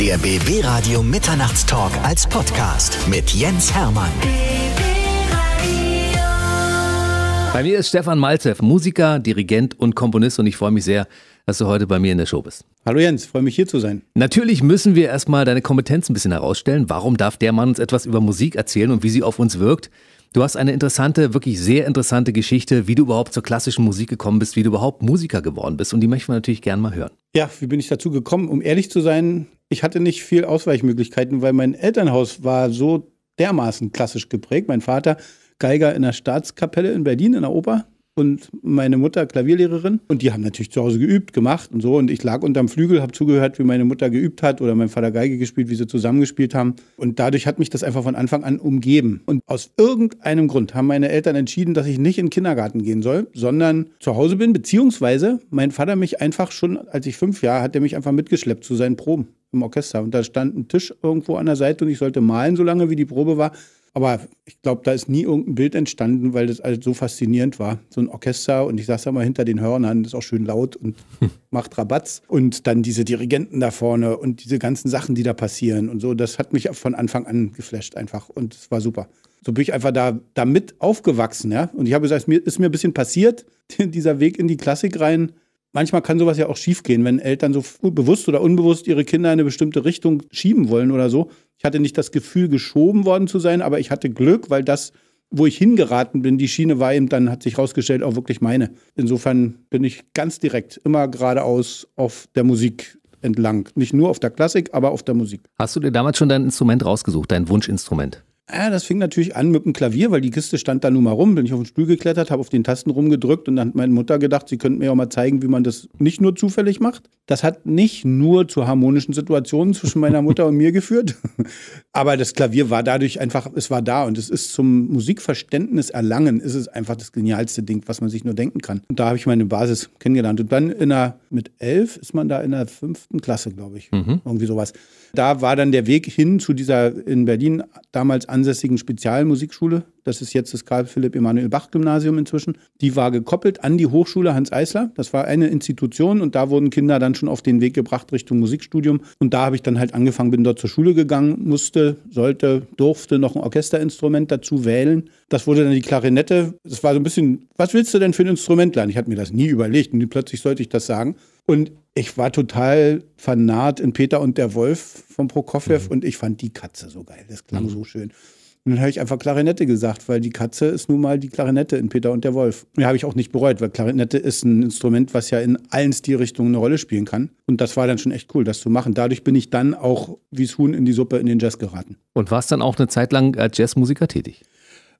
Der BB Radio Mitternachtstalk als Podcast mit Jens Hermann. Bei mir ist Stefan Malzew, Musiker, Dirigent und Komponist und ich freue mich sehr, dass du heute bei mir in der Show bist. Hallo Jens, freue mich hier zu sein. Natürlich müssen wir erstmal deine Kompetenz ein bisschen herausstellen. Warum darf der Mann uns etwas über Musik erzählen und wie sie auf uns wirkt? Du hast eine interessante, wirklich sehr interessante Geschichte, wie du überhaupt zur klassischen Musik gekommen bist, wie du überhaupt Musiker geworden bist. Und die möchten wir natürlich gerne mal hören. Ja, wie bin ich dazu gekommen? Um ehrlich zu sein, ich hatte nicht viel Ausweichmöglichkeiten, weil mein Elternhaus war so dermaßen klassisch geprägt. Mein Vater Geiger in der Staatskapelle in Berlin in der Oper und meine Mutter Klavierlehrerin. Und die haben natürlich zu Hause geübt, gemacht und so. Und ich lag unterm Flügel, habe zugehört, wie meine Mutter geübt hat oder mein Vater Geige gespielt, wie sie zusammengespielt haben. Und dadurch hat mich das einfach von Anfang an umgeben. Und aus irgendeinem Grund haben meine Eltern entschieden, dass ich nicht in den Kindergarten gehen soll, sondern zu Hause bin, beziehungsweise mein Vater mich einfach schon, als ich fünf Jahre, hat er mich einfach mitgeschleppt zu seinen Proben im Orchester. Und da stand ein Tisch irgendwo an der Seite und ich sollte malen, solange wie die Probe war. Aber ich glaube, da ist nie irgendein Bild entstanden, weil das also so faszinierend war. So ein Orchester und ich saß da mal hinter den Hörnern, ist auch schön laut und macht Rabatz. Und dann diese Dirigenten da vorne und diese ganzen Sachen, die da passieren und so, das hat mich von Anfang an geflasht einfach und es war super. So bin ich einfach da, da mit aufgewachsen, ja. Und ich habe gesagt, es ist mir ein bisschen passiert, dieser Weg in die Klassik rein manchmal kann sowas ja auch schiefgehen, wenn Eltern so bewusst oder unbewusst ihre Kinder in eine bestimmte Richtung schieben wollen oder so. Ich hatte nicht das Gefühl, geschoben worden zu sein, aber ich hatte Glück, weil das, wo ich hingeraten bin, die Schiene war eben dann, hat sich herausgestellt, auch wirklich meine. Insofern bin ich ganz direkt, immer geradeaus auf der Musik entlang. Nicht nur auf der Klassik, aber auf der Musik. Hast du dir damals schon dein Instrument rausgesucht, dein Wunschinstrument? Ja, ah, das fing natürlich an mit dem Klavier, weil die Kiste stand da nun mal rum. Bin ich auf den Stuhl geklettert, habe auf den Tasten rumgedrückt und dann hat meine Mutter gedacht, sie könnte mir auch mal zeigen, wie man das nicht nur zufällig macht. Das hat nicht nur zu harmonischen Situationen zwischen meiner Mutter und mir geführt, aber das Klavier war dadurch einfach, es war da und es ist zum Musikverständnis erlangen, ist es einfach das genialste Ding, was man sich nur denken kann. Und da habe ich meine Basis kennengelernt. Und dann in der, mit elf ist man da in der fünften Klasse, glaube ich, mhm. irgendwie sowas. Da war dann der Weg hin zu dieser in Berlin damals ansässigen Spezialmusikschule. Das ist jetzt das Karl-Philipp-Emanuel-Bach-Gymnasium inzwischen. Die war gekoppelt an die Hochschule Hans Eisler. Das war eine Institution und da wurden Kinder dann schon auf den Weg gebracht Richtung Musikstudium. Und da habe ich dann halt angefangen, bin dort zur Schule gegangen, musste, sollte, durfte noch ein Orchesterinstrument dazu wählen. Das wurde dann die Klarinette. Das war so ein bisschen, was willst du denn für ein Instrument lernen? Ich hatte mir das nie überlegt und plötzlich sollte ich das sagen. Und ich war total vernarrt in Peter und der Wolf von Prokofjew mhm. und ich fand die Katze so geil. Das klang mhm. so schön. Und dann habe ich einfach Klarinette gesagt, weil die Katze ist nun mal die Klarinette in Peter und der Wolf. Ja, habe ich auch nicht bereut, weil Klarinette ist ein Instrument, was ja in allen Stilrichtungen eine Rolle spielen kann. Und das war dann schon echt cool, das zu machen. Dadurch bin ich dann auch wie Huhn in die Suppe in den Jazz geraten. Und warst dann auch eine Zeit lang als Jazzmusiker tätig?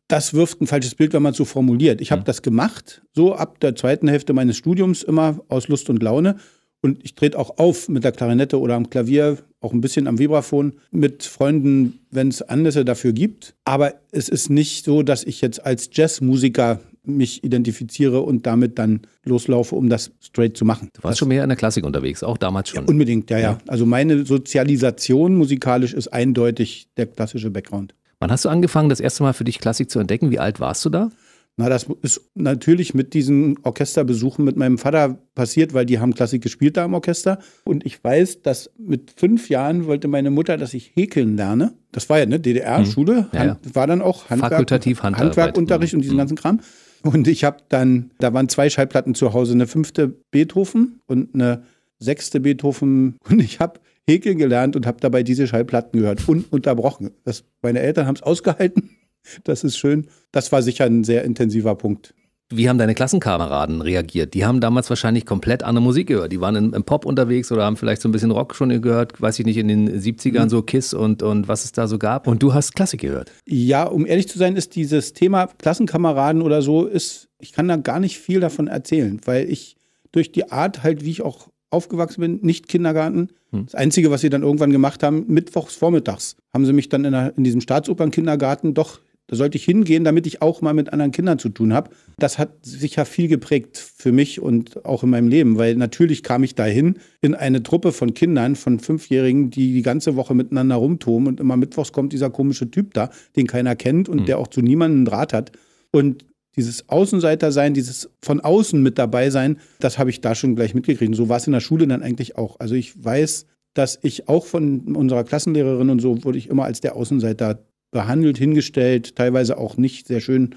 das wirft ein falsches Bild, wenn man es so formuliert. Ich habe mhm. das gemacht, so ab der zweiten Hälfte meines Studiums immer aus Lust und Laune. Und ich trete auch auf mit der Klarinette oder am Klavier, auch ein bisschen am Vibraphon, mit Freunden, wenn es Anlässe dafür gibt. Aber es ist nicht so, dass ich jetzt als Jazzmusiker mich identifiziere und damit dann loslaufe, um das straight zu machen. Du warst das schon mehr in der Klassik unterwegs, auch damals schon. Ja, unbedingt, ja, ja, ja. Also meine Sozialisation musikalisch ist eindeutig der klassische Background. Wann hast du angefangen, das erste Mal für dich Klassik zu entdecken? Wie alt warst du da? Na, das ist natürlich mit diesen Orchesterbesuchen mit meinem Vater passiert, weil die haben Klassik gespielt da im Orchester. Und ich weiß, dass mit fünf Jahren wollte meine Mutter, dass ich häkeln lerne. Das war ja eine DDR-Schule, mhm. hm. ja, ja. war dann auch Handwerk, Fakultativ Handarbeit. Handwerkunterricht mhm. und diesen hm. ganzen Kram. Und ich habe dann, da waren zwei Schallplatten zu Hause, eine fünfte Beethoven und eine sechste Beethoven. Und ich habe häkeln gelernt und habe dabei diese Schallplatten gehört, ununterbrochen. Das, meine Eltern haben es ausgehalten. Das ist schön. Das war sicher ein sehr intensiver Punkt. Wie haben deine Klassenkameraden reagiert? Die haben damals wahrscheinlich komplett andere Musik gehört. Die waren im, Pop unterwegs oder haben vielleicht so ein bisschen Rock schon gehört, weiß ich nicht, in den 70ern mhm. so Kiss und, und was es da so gab. Und du hast Klassik gehört. Ja, um ehrlich zu sein, ist dieses Thema Klassenkameraden oder so, ist, ich kann da gar nicht viel davon erzählen, weil ich durch die Art halt, wie ich auch aufgewachsen bin, nicht Kindergarten. Hm. Das Einzige, was sie dann irgendwann gemacht haben, mittwochs vormittags, haben sie mich dann in, der, in diesem Staatsopernkindergarten doch, da sollte ich hingehen, damit ich auch mal mit anderen Kindern zu tun habe. Das hat sicher viel geprägt für mich und auch in meinem Leben, weil natürlich kam ich dahin in eine Truppe von Kindern, von Fünfjährigen, die die ganze Woche miteinander rumtoben und immer mittwochs kommt dieser komische Typ da, den keiner kennt und hm. der auch zu niemandem einen Draht hat. Und dieses Außenseitersein, dieses von außen mit dabei sein, das habe ich da schon gleich mitgekriegt. So war es in der Schule dann eigentlich auch. Also ich weiß, dass ich auch von unserer Klassenlehrerin und so wurde ich immer als der Außenseiter behandelt, hingestellt, teilweise auch nicht sehr schön,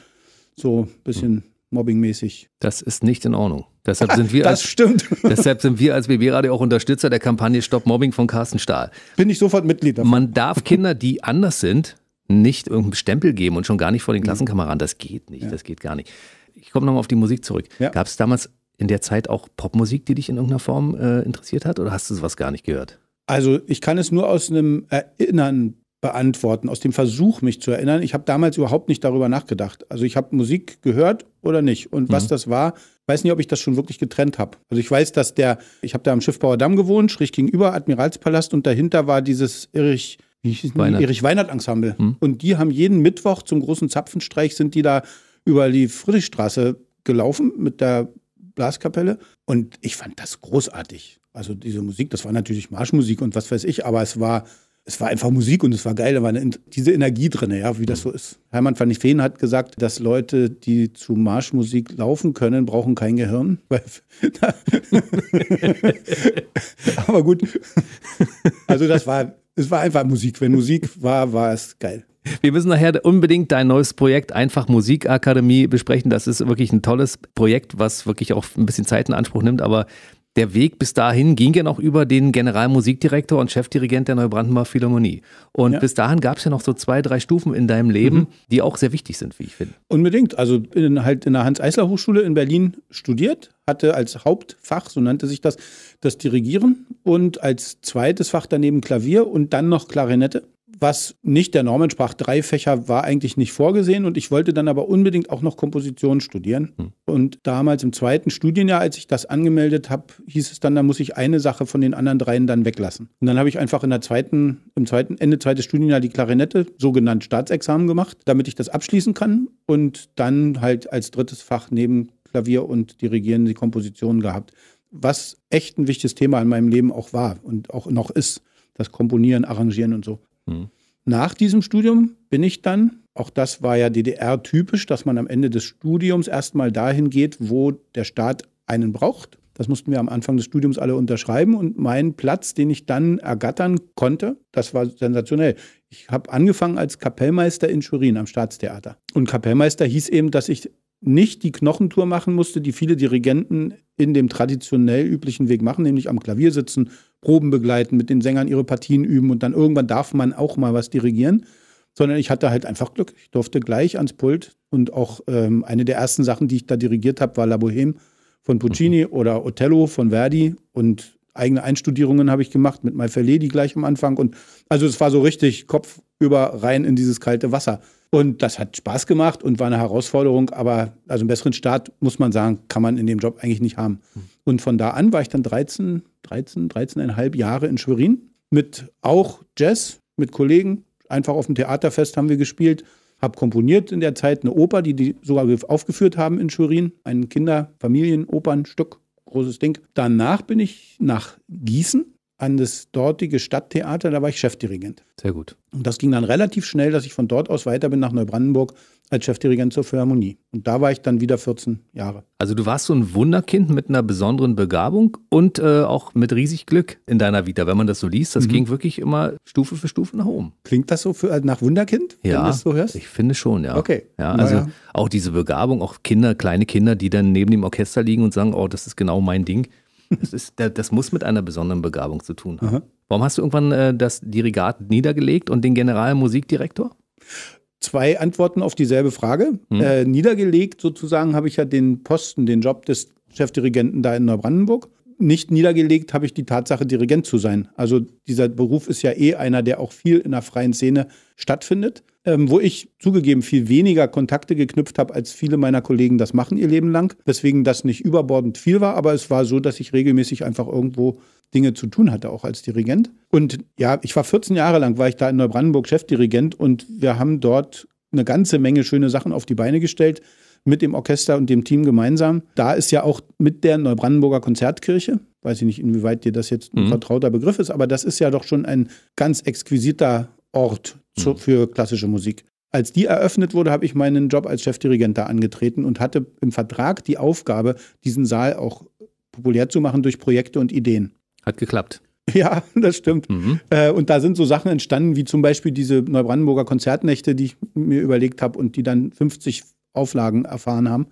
so ein bisschen mobbingmäßig. Das ist nicht in Ordnung. Deshalb sind wir das als, stimmt. Deshalb sind wir als BB-Radio auch Unterstützer der Kampagne Stop Mobbing von Carsten Stahl. Bin ich sofort Mitglied davon. Man darf Kinder, die anders sind, nicht irgendeinen Stempel geben und schon gar nicht vor den mhm. Klassenkameraden. Das geht nicht, ja. das geht gar nicht. Ich komme nochmal auf die Musik zurück. Ja. Gab es damals in der Zeit auch Popmusik, die dich in irgendeiner Form äh, interessiert hat oder hast du sowas gar nicht gehört? Also ich kann es nur aus einem Erinnern beantworten, aus dem Versuch, mich zu erinnern. Ich habe damals überhaupt nicht darüber nachgedacht. Also ich habe Musik gehört oder nicht. Und mhm. was das war, weiß nicht, ob ich das schon wirklich getrennt habe. Also ich weiß, dass der, ich habe da am Schiffbauer Damm gewohnt, schräg gegenüber Admiralspalast und dahinter war dieses Erich wie hieß Weihnacht. Erich Weinert Ensemble. Hm? Und die haben jeden Mittwoch zum großen Zapfenstreich sind die da über die Friedrichstraße gelaufen mit der Blaskapelle. Und ich fand das großartig. Also diese Musik, das war natürlich Marschmusik und was weiß ich, aber es war, es war einfach Musik und es war geil, da war eine, diese Energie drin, ja, wie das so ist. Hermann van Feen hat gesagt, dass Leute, die zu Marschmusik laufen können, brauchen kein Gehirn. aber gut, also das war es war einfach Musik. Wenn Musik war, war es geil. Wir müssen nachher unbedingt dein neues Projekt Einfach Musikakademie besprechen. Das ist wirklich ein tolles Projekt, was wirklich auch ein bisschen Zeit in Anspruch nimmt, aber der Weg bis dahin ging ja noch über den Generalmusikdirektor und Chefdirigent der Neubrandenburger Philharmonie. Und ja. bis dahin gab es ja noch so zwei, drei Stufen in deinem Leben, mhm. die auch sehr wichtig sind, wie ich finde. Unbedingt. Also bin halt in der Hans-Eisler-Hochschule in Berlin studiert, hatte als Hauptfach, so nannte sich das, das Dirigieren und als zweites Fach daneben Klavier und dann noch Klarinette was nicht der Norm entsprach. Drei Fächer war eigentlich nicht vorgesehen und ich wollte dann aber unbedingt auch noch Komposition studieren. Hm. Und damals im zweiten Studienjahr, als ich das angemeldet habe, hieß es dann, da muss ich eine Sache von den anderen dreien dann weglassen. Und dann habe ich einfach in der zweiten, im zweiten, Ende zweites Studienjahr die Klarinette, sogenannt Staatsexamen gemacht, damit ich das abschließen kann und dann halt als drittes Fach neben Klavier und Dirigieren die Komposition gehabt. Was echt ein wichtiges Thema in meinem Leben auch war und auch noch ist das Komponieren, Arrangieren und so. Nach diesem Studium bin ich dann, auch das war ja DDR-typisch, dass man am Ende des Studiums erstmal dahin geht, wo der Staat einen braucht. Das mussten wir am Anfang des Studiums alle unterschreiben und mein Platz, den ich dann ergattern konnte, das war sensationell. Ich habe angefangen als Kapellmeister in Schurin am Staatstheater. Und Kapellmeister hieß eben, dass ich nicht die Knochentour machen musste, die viele Dirigenten in dem traditionell üblichen Weg machen, nämlich am Klavier sitzen, Proben begleiten, mit den Sängern ihre Partien üben und dann irgendwann darf man auch mal was dirigieren, sondern ich hatte halt einfach Glück. Ich durfte gleich ans Pult und auch ähm, eine der ersten Sachen, die ich da dirigiert habe, war La Boheme von Puccini mhm. oder Othello von Verdi und eigene Einstudierungen habe ich gemacht mit My Fair Lady gleich am Anfang und also es war so richtig Kopf über rein in dieses kalte Wasser. Und das hat Spaß gemacht und war eine Herausforderung, aber also einen besseren Start, muss man sagen, kann man in dem Job eigentlich nicht haben. Hm. Und von da an war ich dann 13, 13, 13,5 Jahre in Schwerin mit auch Jazz, mit Kollegen. Einfach auf dem Theaterfest haben wir gespielt, habe komponiert in der Zeit eine Oper, die die sogar aufgeführt haben in Schwerin, ein Kinder-Familien-Opernstück, großes Ding. Danach bin ich nach Gießen an das dortige Stadttheater, da war ich Chefdirigent. Sehr gut. Und das ging dann relativ schnell, dass ich von dort aus weiter bin nach Neubrandenburg als Chefdirigent zur Philharmonie. Und da war ich dann wieder 14 Jahre. Also du warst so ein Wunderkind mit einer besonderen Begabung und äh, auch mit riesig Glück in deiner Vita, wenn man das so liest. Das mhm. ging wirklich immer Stufe für Stufe nach oben. Klingt das so für, äh, nach Wunderkind, ja, wenn du das so hörst? ich finde schon, ja. Okay. Ja, also naja. auch diese Begabung, auch Kinder, kleine Kinder, die dann neben dem Orchester liegen und sagen, oh, das ist genau mein Ding. Das, ist, das muss mit einer besonderen Begabung zu tun haben. Aha. Warum hast du irgendwann äh, das Dirigat niedergelegt und den Generalmusikdirektor? Zwei Antworten auf dieselbe Frage. Hm. Äh, niedergelegt sozusagen habe ich ja den Posten, den Job des Chefdirigenten da in Neubrandenburg. Nicht niedergelegt habe ich die Tatsache, Dirigent zu sein. Also dieser Beruf ist ja eh einer, der auch viel in der freien Szene stattfindet ähm, wo ich zugegeben viel weniger Kontakte geknüpft habe, als viele meiner Kollegen das machen ihr Leben lang. Weswegen das nicht überbordend viel war, aber es war so, dass ich regelmäßig einfach irgendwo Dinge zu tun hatte, auch als Dirigent. Und ja, ich war 14 Jahre lang, war ich da in Neubrandenburg Chefdirigent und wir haben dort eine ganze Menge schöne Sachen auf die Beine gestellt mit dem Orchester und dem Team gemeinsam. Da ist ja auch mit der Neubrandenburger Konzertkirche, weiß ich nicht, inwieweit dir das jetzt ein mhm. vertrauter Begriff ist, aber das ist ja doch schon ein ganz exquisiter Ort zu, mhm. für klassische Musik. Als die eröffnet wurde, habe ich meinen Job als Chefdirigent da angetreten und hatte im Vertrag die Aufgabe, diesen Saal auch populär zu machen durch Projekte und Ideen. Hat geklappt. Ja, das stimmt. Mhm. Äh, und da sind so Sachen entstanden, wie zum Beispiel diese Neubrandenburger Konzertnächte, die ich mir überlegt habe und die dann 50 Auflagen erfahren haben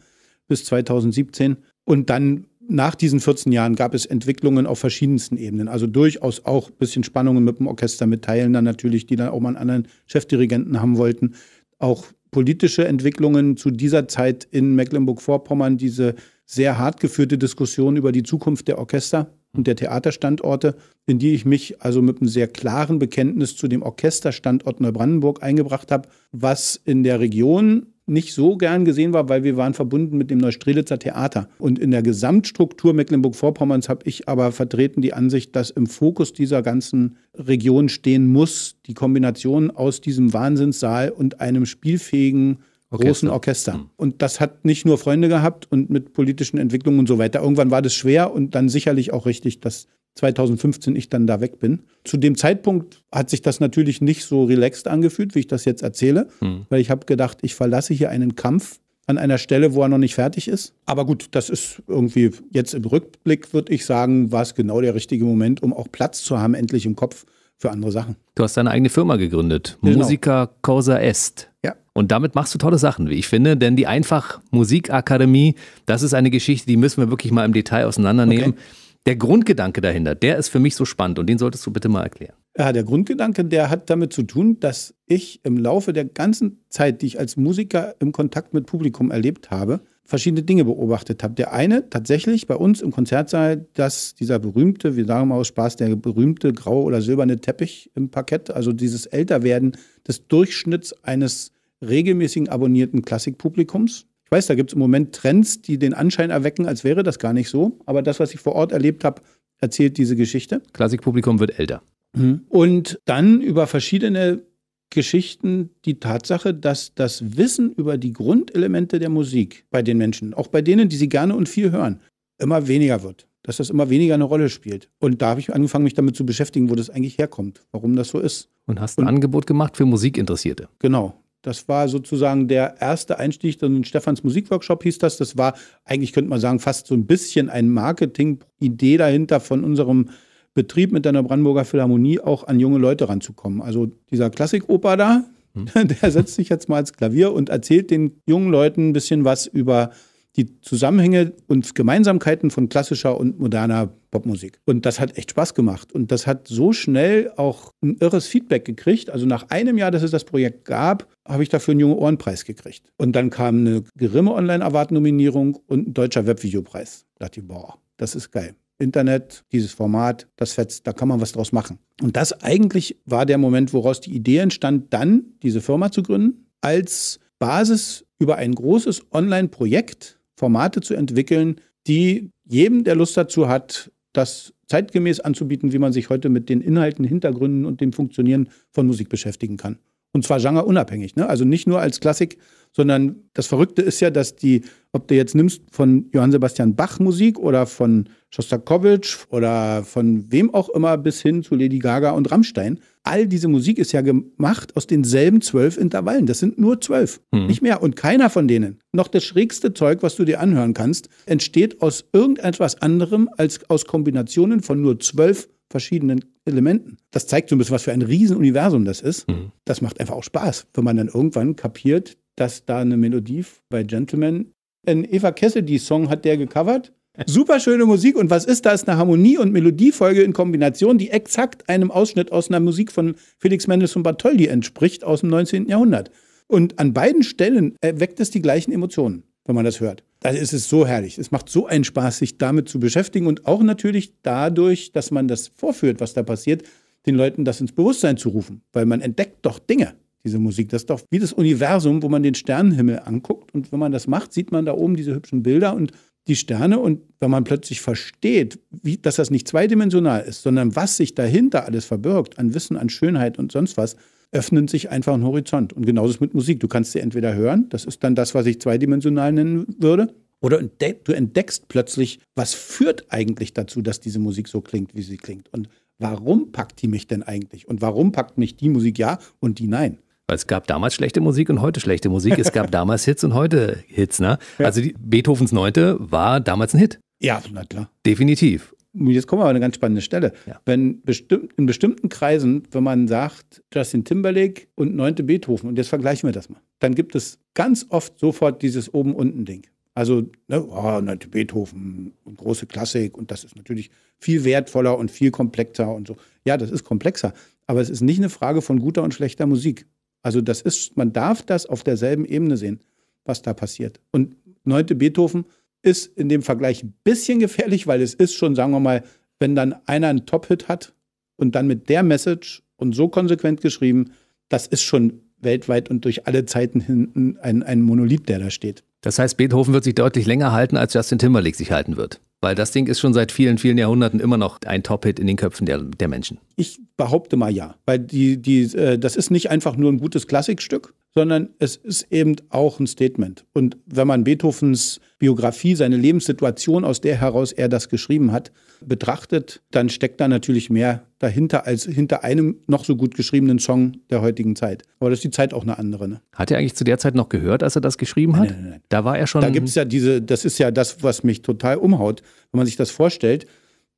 bis 2017. Und dann nach diesen 14 Jahren gab es Entwicklungen auf verschiedensten Ebenen. Also durchaus auch ein bisschen Spannungen mit dem Orchester, mit Teilen dann natürlich, die dann auch mal einen anderen Chefdirigenten haben wollten. Auch politische Entwicklungen zu dieser Zeit in Mecklenburg-Vorpommern, diese sehr hart geführte Diskussion über die Zukunft der Orchester, der Theaterstandorte, in die ich mich also mit einem sehr klaren Bekenntnis zu dem Orchesterstandort Neubrandenburg eingebracht habe, was in der Region nicht so gern gesehen war, weil wir waren verbunden mit dem Neustrelitzer Theater. Und in der Gesamtstruktur Mecklenburg-Vorpommerns habe ich aber vertreten die Ansicht, dass im Fokus dieser ganzen Region stehen muss die Kombination aus diesem Wahnsinnssaal und einem spielfähigen Orchester. großen Orchester. Mhm. Und das hat nicht nur Freunde gehabt und mit politischen Entwicklungen und so weiter. Irgendwann war das schwer und dann sicherlich auch richtig, dass 2015 ich dann da weg bin. Zu dem Zeitpunkt hat sich das natürlich nicht so relaxed angefühlt, wie ich das jetzt erzähle, mhm. weil ich habe gedacht, ich verlasse hier einen Kampf an einer Stelle, wo er noch nicht fertig ist. Aber gut, das ist irgendwie jetzt im Rückblick, würde ich sagen, war es genau der richtige Moment, um auch Platz zu haben, endlich im Kopf für andere Sachen. Du hast deine eigene Firma gegründet, genau. Musiker Causa Est. Ja. Und damit machst du tolle Sachen, wie ich finde. Denn die Einfach Musikakademie, das ist eine Geschichte, die müssen wir wirklich mal im Detail auseinandernehmen. Okay. Der Grundgedanke dahinter, der ist für mich so spannend und den solltest du bitte mal erklären. Ja, der Grundgedanke, der hat damit zu tun, dass ich im Laufe der ganzen Zeit, die ich als Musiker im Kontakt mit Publikum erlebt habe, verschiedene Dinge beobachtet habe. Der eine tatsächlich bei uns im Konzertsaal, dass dieser berühmte, wir sagen mal aus Spaß, der berühmte grau oder silberne Teppich im Parkett, also dieses Älterwerden des Durchschnitts eines regelmäßigen abonnierten Klassikpublikums. Ich weiß, da gibt es im Moment Trends, die den Anschein erwecken, als wäre das gar nicht so. Aber das, was ich vor Ort erlebt habe, erzählt diese Geschichte. Klassikpublikum wird älter. Mhm. Und dann über verschiedene Geschichten die Tatsache, dass das Wissen über die Grundelemente der Musik bei den Menschen, auch bei denen, die sie gerne und viel hören, immer weniger wird. Dass das immer weniger eine Rolle spielt. Und da habe ich angefangen, mich damit zu beschäftigen, wo das eigentlich herkommt, warum das so ist. Und hast ein und, Angebot gemacht für Musikinteressierte. Genau. Das war sozusagen der erste Einstieg in Stefans Musikworkshop, hieß das. Das war eigentlich, könnte man sagen, fast so ein bisschen eine Marketing-Idee dahinter von unserem Betrieb mit der Brandenburger Philharmonie, auch an junge Leute ranzukommen. Also dieser Klassikoper da, hm. der setzt sich jetzt mal ins Klavier und erzählt den jungen Leuten ein bisschen was über die Zusammenhänge und Gemeinsamkeiten von klassischer und moderner Popmusik. Und das hat echt Spaß gemacht. Und das hat so schnell auch ein irres Feedback gekriegt. Also nach einem Jahr, dass es das Projekt gab, habe ich dafür einen jungen Ohrenpreis gekriegt. Und dann kam eine geringe Online-Award-Nominierung und ein deutscher Webvideopreis. Da dachte ich, boah, das ist geil. Internet, dieses Format, das fetzt, da kann man was draus machen. Und das eigentlich war der Moment, woraus die Idee entstand, dann diese Firma zu gründen, als Basis über ein großes Online-Projekt Formate zu entwickeln, die jedem, der Lust dazu hat, das zeitgemäß anzubieten, wie man sich heute mit den Inhalten, Hintergründen und dem Funktionieren von Musik beschäftigen kann. Und zwar genreunabhängig. Ne? Also nicht nur als Klassik, sondern das Verrückte ist ja, dass die, ob du jetzt nimmst von Johann Sebastian Bach Musik oder von Shostakovich oder von wem auch immer bis hin zu Lady Gaga und Rammstein, all diese Musik ist ja gemacht aus denselben zwölf Intervallen. Das sind nur zwölf, mhm. nicht mehr. Und keiner von denen, noch das schrägste Zeug, was du dir anhören kannst, entsteht aus irgendetwas anderem als aus Kombinationen von nur zwölf verschiedenen Elementen. Das zeigt so ein bisschen, was für ein Riesenuniversum das ist. Mhm. Das macht einfach auch Spaß, wenn man dann irgendwann kapiert, dass da eine Melodie bei Gentleman ein Eva Kessel die Song hat der gecovert Super schöne Musik und was ist das? Eine Harmonie- und Melodiefolge in Kombination, die exakt einem Ausschnitt aus einer Musik von Felix Mendelssohn Bartholdy entspricht aus dem 19. Jahrhundert. Und an beiden Stellen erweckt es die gleichen Emotionen, wenn man das hört. Da ist es so herrlich. Es macht so einen Spaß, sich damit zu beschäftigen und auch natürlich dadurch, dass man das vorführt, was da passiert, den Leuten das ins Bewusstsein zu rufen, weil man entdeckt doch Dinge diese Musik. Das ist doch wie das Universum, wo man den Sternenhimmel anguckt. Und wenn man das macht, sieht man da oben diese hübschen Bilder und die Sterne und wenn man plötzlich versteht, wie, dass das nicht zweidimensional ist, sondern was sich dahinter alles verbirgt an Wissen, an Schönheit und sonst was, öffnet sich einfach ein Horizont. Und genauso ist mit Musik. Du kannst sie entweder hören, das ist dann das, was ich zweidimensional nennen würde, oder entde du entdeckst plötzlich, was führt eigentlich dazu, dass diese Musik so klingt, wie sie klingt. Und warum packt die mich denn eigentlich? Und warum packt mich die Musik ja und die nein? Weil Es gab damals schlechte Musik und heute schlechte Musik. Es gab damals Hits und heute Hits. Ne? Ja. Also die, Beethovens Neunte war damals ein Hit. Ja, na klar. Definitiv. Jetzt kommen wir an eine ganz spannende Stelle. Ja. Wenn bestimmt, in bestimmten Kreisen, wenn man sagt, Justin Timberlake und Neunte Beethoven, und jetzt vergleichen wir das mal, dann gibt es ganz oft sofort dieses Oben-Unten-Ding. Also, ne, oh, Neunte Beethoven und große Klassik und das ist natürlich viel wertvoller und viel komplexer und so. Ja, das ist komplexer, aber es ist nicht eine Frage von guter und schlechter Musik. Also das ist, man darf das auf derselben Ebene sehen, was da passiert. Und neunte Beethoven ist in dem Vergleich ein bisschen gefährlich, weil es ist schon, sagen wir mal, wenn dann einer einen Top-Hit hat und dann mit der Message und so konsequent geschrieben, das ist schon weltweit und durch alle Zeiten hinten ein, ein Monolith, der da steht. Das heißt, Beethoven wird sich deutlich länger halten, als Justin Timberlake sich halten wird. Weil das Ding ist schon seit vielen, vielen Jahrhunderten immer noch ein Top-Hit in den Köpfen der, der Menschen. Ich behaupte mal ja, weil die, die, äh, das ist nicht einfach nur ein gutes Klassikstück, sondern es ist eben auch ein Statement. Und wenn man Beethovens Biografie, seine Lebenssituation, aus der heraus er das geschrieben hat, betrachtet, dann steckt da natürlich mehr dahinter als hinter einem noch so gut geschriebenen Song der heutigen Zeit. Aber das ist die Zeit auch eine andere. Ne? Hat er eigentlich zu der Zeit noch gehört, als er das geschrieben hat? Nein, nein, nein. Da war er schon. Da gibt es ja diese, das ist ja das, was mich total umhaut, wenn man sich das vorstellt.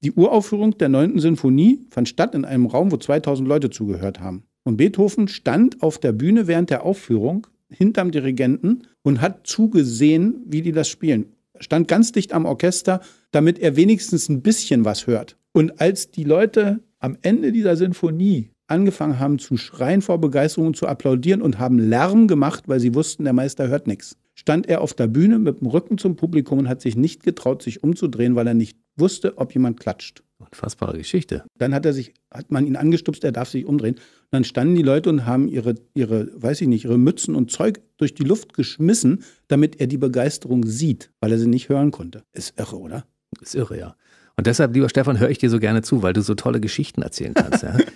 Die Uraufführung der 9. Sinfonie fand statt in einem Raum, wo 2000 Leute zugehört haben. Und Beethoven stand auf der Bühne während der Aufführung hinterm Dirigenten und hat zugesehen, wie die das spielen. Stand ganz dicht am Orchester, damit er wenigstens ein bisschen was hört. Und als die Leute am Ende dieser Sinfonie angefangen haben zu schreien vor Begeisterung und zu applaudieren und haben Lärm gemacht, weil sie wussten, der Meister hört nichts, stand er auf der Bühne mit dem Rücken zum Publikum und hat sich nicht getraut, sich umzudrehen, weil er nicht wusste, ob jemand klatscht. Unfassbare Geschichte. Dann hat er sich, hat man ihn angestupst, er darf sich umdrehen. Und dann standen die Leute und haben ihre, ihre, weiß ich nicht, ihre Mützen und Zeug durch die Luft geschmissen, damit er die Begeisterung sieht, weil er sie nicht hören konnte. Ist irre, oder? Ist irre, ja. Und deshalb, lieber Stefan, höre ich dir so gerne zu, weil du so tolle Geschichten erzählen kannst. ja.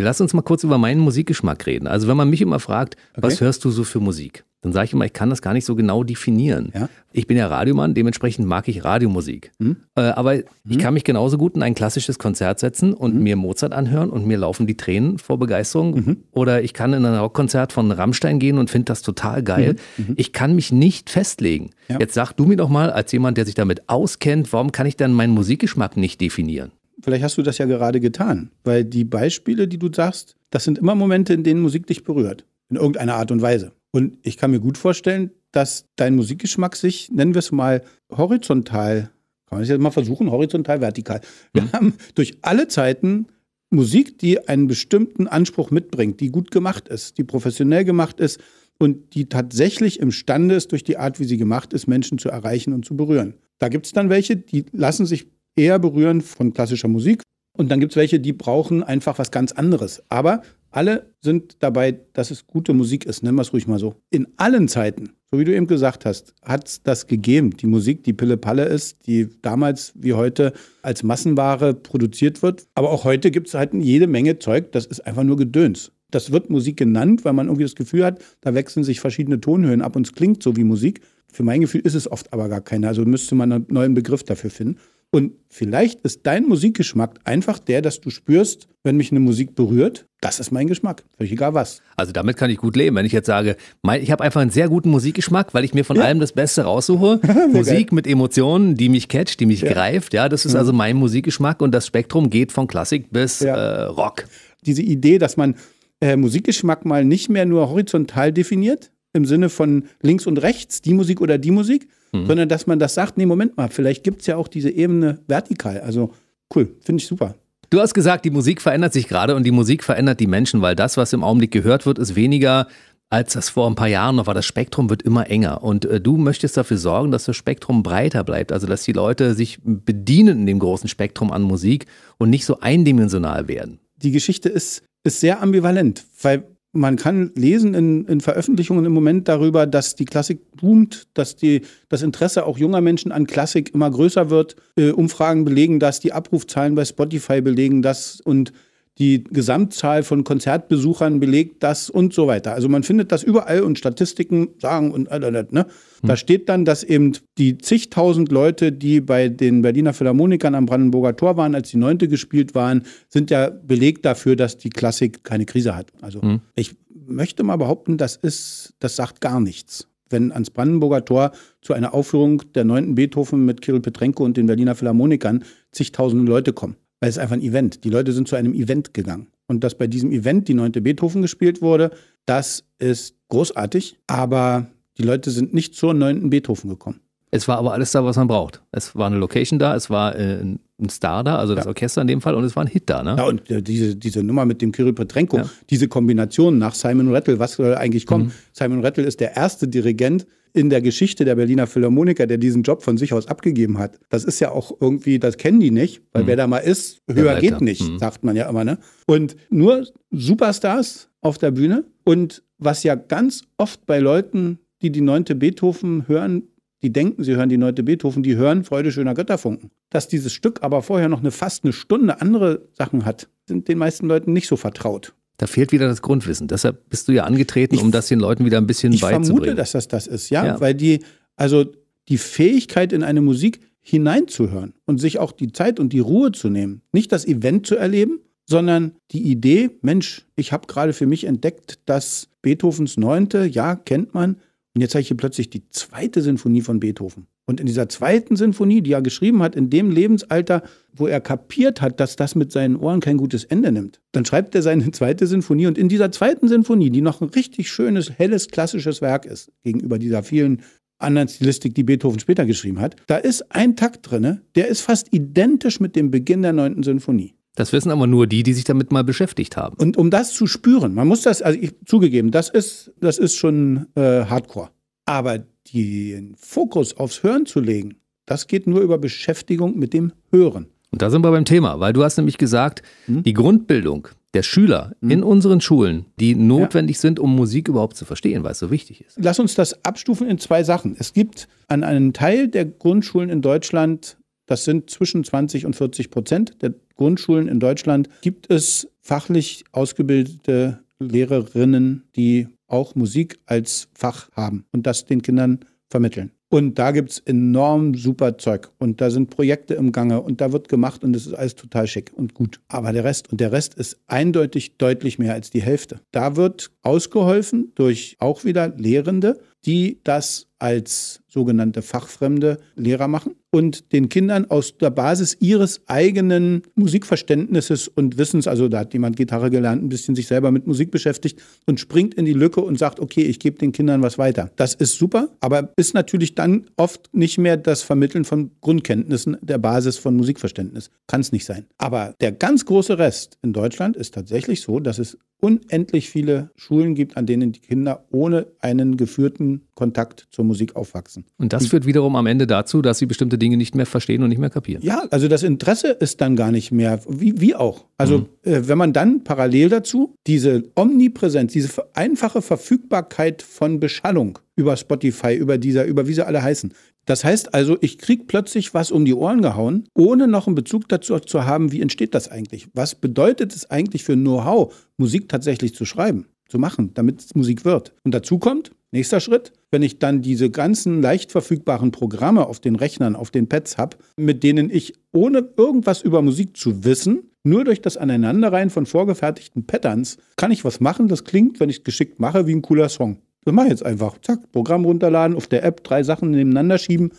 Lass uns mal kurz über meinen Musikgeschmack reden. Also wenn man mich immer fragt, okay. was hörst du so für Musik? Dann sage ich immer, ich kann das gar nicht so genau definieren. Ja? Ich bin ja Radiomann, dementsprechend mag ich Radiomusik. Hm? Äh, aber hm? ich kann mich genauso gut in ein klassisches Konzert setzen und hm? mir Mozart anhören und mir laufen die Tränen vor Begeisterung. Mhm. Oder ich kann in ein Rockkonzert von Rammstein gehen und finde das total geil. Mhm. Mhm. Ich kann mich nicht festlegen. Ja. Jetzt sag du mir doch mal, als jemand, der sich damit auskennt, warum kann ich denn meinen Musikgeschmack nicht definieren? Vielleicht hast du das ja gerade getan, weil die Beispiele, die du sagst, das sind immer Momente, in denen Musik dich berührt, in irgendeiner Art und Weise. Und ich kann mir gut vorstellen, dass dein Musikgeschmack sich, nennen wir es mal, horizontal, kann man es jetzt mal versuchen, horizontal, vertikal. Wir mhm. haben durch alle Zeiten Musik, die einen bestimmten Anspruch mitbringt, die gut gemacht ist, die professionell gemacht ist und die tatsächlich imstande ist, durch die Art, wie sie gemacht ist, Menschen zu erreichen und zu berühren. Da gibt es dann welche, die lassen sich eher berühren von klassischer Musik. Und dann gibt es welche, die brauchen einfach was ganz anderes. Aber alle sind dabei, dass es gute Musik ist, nennen wir es ruhig mal so. In allen Zeiten, so wie du eben gesagt hast, hat es das gegeben. Die Musik, die Pille-Palle ist, die damals wie heute als Massenware produziert wird. Aber auch heute gibt es halt jede Menge Zeug, das ist einfach nur Gedöns. Das wird Musik genannt, weil man irgendwie das Gefühl hat, da wechseln sich verschiedene Tonhöhen ab und es klingt so wie Musik. Für mein Gefühl ist es oft aber gar keine. Also müsste man einen neuen Begriff dafür finden. Und vielleicht ist dein Musikgeschmack einfach der, dass du spürst, wenn mich eine Musik berührt, das ist mein Geschmack, völlig egal was. Also damit kann ich gut leben, wenn ich jetzt sage, mein, ich habe einfach einen sehr guten Musikgeschmack, weil ich mir von ja. allem das Beste raussuche. Musik geil. mit Emotionen, die mich catcht, die mich ja. greift. Ja, das ist mhm. also mein Musikgeschmack und das Spektrum geht von Klassik bis ja. äh, Rock. Diese Idee, dass man äh, Musikgeschmack mal nicht mehr nur horizontal definiert, im Sinne von links und rechts, die Musik oder die Musik, Mhm. sondern dass man das sagt, nee, Moment mal, vielleicht gibt es ja auch diese Ebene vertikal. Also cool, finde ich super. Du hast gesagt, die Musik verändert sich gerade und die Musik verändert die Menschen, weil das, was im Augenblick gehört wird, ist weniger als das vor ein paar Jahren noch war. Das Spektrum wird immer enger und äh, du möchtest dafür sorgen, dass das Spektrum breiter bleibt, also dass die Leute sich bedienen in dem großen Spektrum an Musik und nicht so eindimensional werden. Die Geschichte ist, ist sehr ambivalent, weil man kann lesen in, in, Veröffentlichungen im Moment darüber, dass die Klassik boomt, dass die, das Interesse auch junger Menschen an Klassik immer größer wird. Äh, Umfragen belegen das, die Abrufzahlen bei Spotify belegen das und die Gesamtzahl von Konzertbesuchern belegt das und so weiter. Also man findet das überall und Statistiken sagen und all das. Ne? Da hm. steht dann, dass eben die zigtausend Leute, die bei den Berliner Philharmonikern am Brandenburger Tor waren, als die Neunte gespielt waren, sind ja belegt dafür, dass die Klassik keine Krise hat. Also mhm. ich möchte mal behaupten, das ist, das sagt gar nichts wenn ans Brandenburger Tor zu einer Aufführung der neunten Beethoven mit Kirill Petrenko und den Berliner Philharmonikern zigtausende Leute kommen weil es einfach ein Event. Die Leute sind zu einem Event gegangen. Und dass bei diesem Event die neunte Beethoven gespielt wurde, das ist großartig. Aber die Leute sind nicht zur neunten Beethoven gekommen. Es war aber alles da, was man braucht. Es war eine Location da, es war äh, ein Star da, also das Orchester in dem Fall, und es war ein Hit da. Ne? Ja, und äh, diese, diese Nummer mit dem Kirill Petrenko, ja. diese Kombination nach Simon Rattle, was soll eigentlich kommen? Mhm. Simon Rattle ist der erste Dirigent in der Geschichte der Berliner Philharmoniker, der diesen Job von sich aus abgegeben hat. Das ist ja auch irgendwie, das kennen die nicht, weil mhm. wer da mal ist, höher geht nicht, mhm. sagt man ja immer. Ne? Und nur Superstars auf der Bühne und was ja ganz oft bei Leuten, die die neunte Beethoven hören, die denken, sie hören die Neute Beethoven, die hören Freude schöner Götterfunken. Dass dieses Stück aber vorher noch eine fast eine Stunde andere Sachen hat, sind den meisten Leuten nicht so vertraut. Da fehlt wieder das Grundwissen. Deshalb bist du ja angetreten, ich, um das den Leuten wieder ein bisschen ich beizubringen. Ich vermute, dass das das ist, ja, ja, weil die also die Fähigkeit in eine Musik hineinzuhören und sich auch die Zeit und die Ruhe zu nehmen, nicht das Event zu erleben, sondern die Idee, Mensch, ich habe gerade für mich entdeckt, dass Beethovens Neunte, ja, kennt man, und jetzt habe ich hier plötzlich die zweite Sinfonie von Beethoven. Und in dieser zweiten Sinfonie, die er geschrieben hat, in dem Lebensalter, wo er kapiert hat, dass das mit seinen Ohren kein gutes Ende nimmt, dann schreibt er seine zweite Sinfonie. Und in dieser zweiten Sinfonie, die noch ein richtig schönes, helles, klassisches Werk ist, gegenüber dieser vielen anderen Stilistik, die Beethoven später geschrieben hat, da ist ein Takt drin, der ist fast identisch mit dem Beginn der neunten Sinfonie. Das wissen aber nur die, die sich damit mal beschäftigt haben. Und um das zu spüren, man muss das, also ich, zugegeben, das ist, das ist schon äh, Hardcore. Aber den Fokus aufs Hören zu legen, das geht nur über Beschäftigung mit dem Hören. Und da sind wir beim Thema, weil du hast nämlich gesagt, hm? die Grundbildung der Schüler hm? in unseren Schulen, die notwendig ja. sind, um Musik überhaupt zu verstehen, weil es so wichtig ist. Lass uns das abstufen in zwei Sachen. Es gibt an einem Teil der Grundschulen in Deutschland das sind zwischen 20 und 40 Prozent der Grundschulen in Deutschland. Gibt es fachlich ausgebildete Lehrerinnen, die auch Musik als Fach haben und das den Kindern vermitteln? Und da gibt es enorm super Zeug. Und da sind Projekte im Gange und da wird gemacht und es ist alles total schick und gut. Aber der Rest, und der Rest ist eindeutig deutlich mehr als die Hälfte. Da wird ausgeholfen durch auch wieder Lehrende, die das als sogenannte fachfremde Lehrer machen und den Kindern aus der Basis ihres eigenen Musikverständnisses und Wissens, also da hat jemand Gitarre gelernt, ein bisschen sich selber mit Musik beschäftigt und springt in die Lücke und sagt, okay, ich gebe den Kindern was weiter. Das ist super, aber ist natürlich dann oft nicht mehr das Vermitteln von Grundkenntnissen der Basis von Musikverständnis. Kann es nicht sein. Aber der ganz große Rest in Deutschland ist tatsächlich so, dass es unendlich viele Schulen gibt, an denen die Kinder ohne einen geführten Kontakt zur Musik aufwachsen. Und das führt wiederum am Ende dazu, dass sie bestimmte Dinge nicht mehr verstehen und nicht mehr kapieren. Ja, also das Interesse ist dann gar nicht mehr, wie, wie auch. Also, mhm. äh, wenn man dann parallel dazu diese Omnipräsenz, diese einfache Verfügbarkeit von Beschallung über Spotify, über dieser, über wie sie alle heißen. Das heißt also, ich kriege plötzlich was um die Ohren gehauen, ohne noch einen Bezug dazu zu haben, wie entsteht das eigentlich? Was bedeutet es eigentlich für Know-how, Musik tatsächlich zu schreiben, zu machen, damit es Musik wird? Und dazu kommt, nächster Schritt, wenn ich dann diese ganzen leicht verfügbaren Programme auf den Rechnern, auf den Pads habe, mit denen ich ohne irgendwas über Musik zu wissen, nur durch das Aneinanderreihen von vorgefertigten Patterns kann ich was machen, das klingt, wenn ich es geschickt mache, wie ein cooler Song. Das mache ich jetzt einfach. Zack, Programm runterladen, auf der App drei Sachen nebeneinander schieben,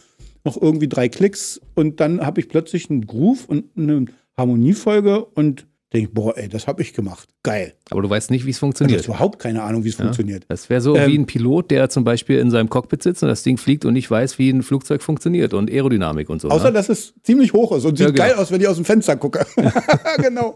noch irgendwie drei Klicks und dann habe ich plötzlich einen Groove und eine Harmoniefolge und denke ich, boah, ey, das habe ich gemacht. Geil. Aber du weißt nicht, wie es funktioniert. Also, ich habe überhaupt keine Ahnung, wie es ja. funktioniert. Das wäre so ähm, wie ein Pilot, der zum Beispiel in seinem Cockpit sitzt und das Ding fliegt und nicht weiß, wie ein Flugzeug funktioniert und Aerodynamik und so. Ne? Außer, ne? dass es ziemlich hoch ist und sieht ja, genau. geil aus, wenn ich aus dem Fenster gucke. genau.